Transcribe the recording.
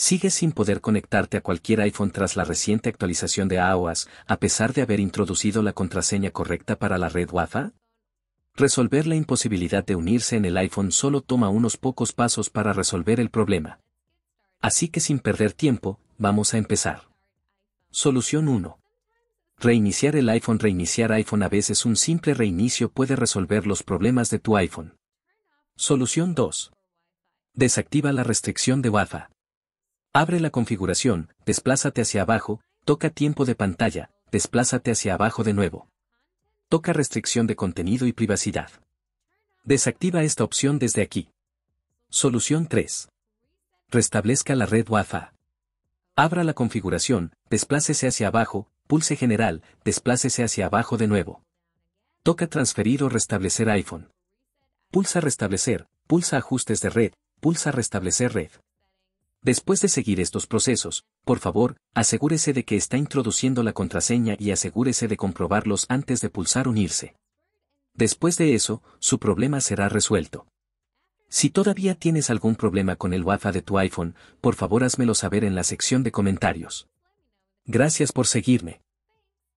Sigues sin poder conectarte a cualquier iPhone tras la reciente actualización de iOS, a pesar de haber introducido la contraseña correcta para la red WAFA? Resolver la imposibilidad de unirse en el iPhone solo toma unos pocos pasos para resolver el problema. Así que sin perder tiempo, vamos a empezar. Solución 1. Reiniciar el iPhone Reiniciar iPhone a veces un simple reinicio puede resolver los problemas de tu iPhone. Solución 2. Desactiva la restricción de wafa Abre la configuración, desplázate hacia abajo, toca tiempo de pantalla, desplázate hacia abajo de nuevo. Toca restricción de contenido y privacidad. Desactiva esta opción desde aquí. Solución 3. Restablezca la red Wi-Fi. Abra la configuración, desplácese hacia abajo, pulse general, desplácese hacia abajo de nuevo. Toca transferir o restablecer iPhone. Pulsa restablecer, pulsa ajustes de red, pulsa restablecer red. Después de seguir estos procesos, por favor, asegúrese de que está introduciendo la contraseña y asegúrese de comprobarlos antes de pulsar unirse. Después de eso, su problema será resuelto. Si todavía tienes algún problema con el WAFA de tu iPhone, por favor házmelo saber en la sección de comentarios. Gracias por seguirme.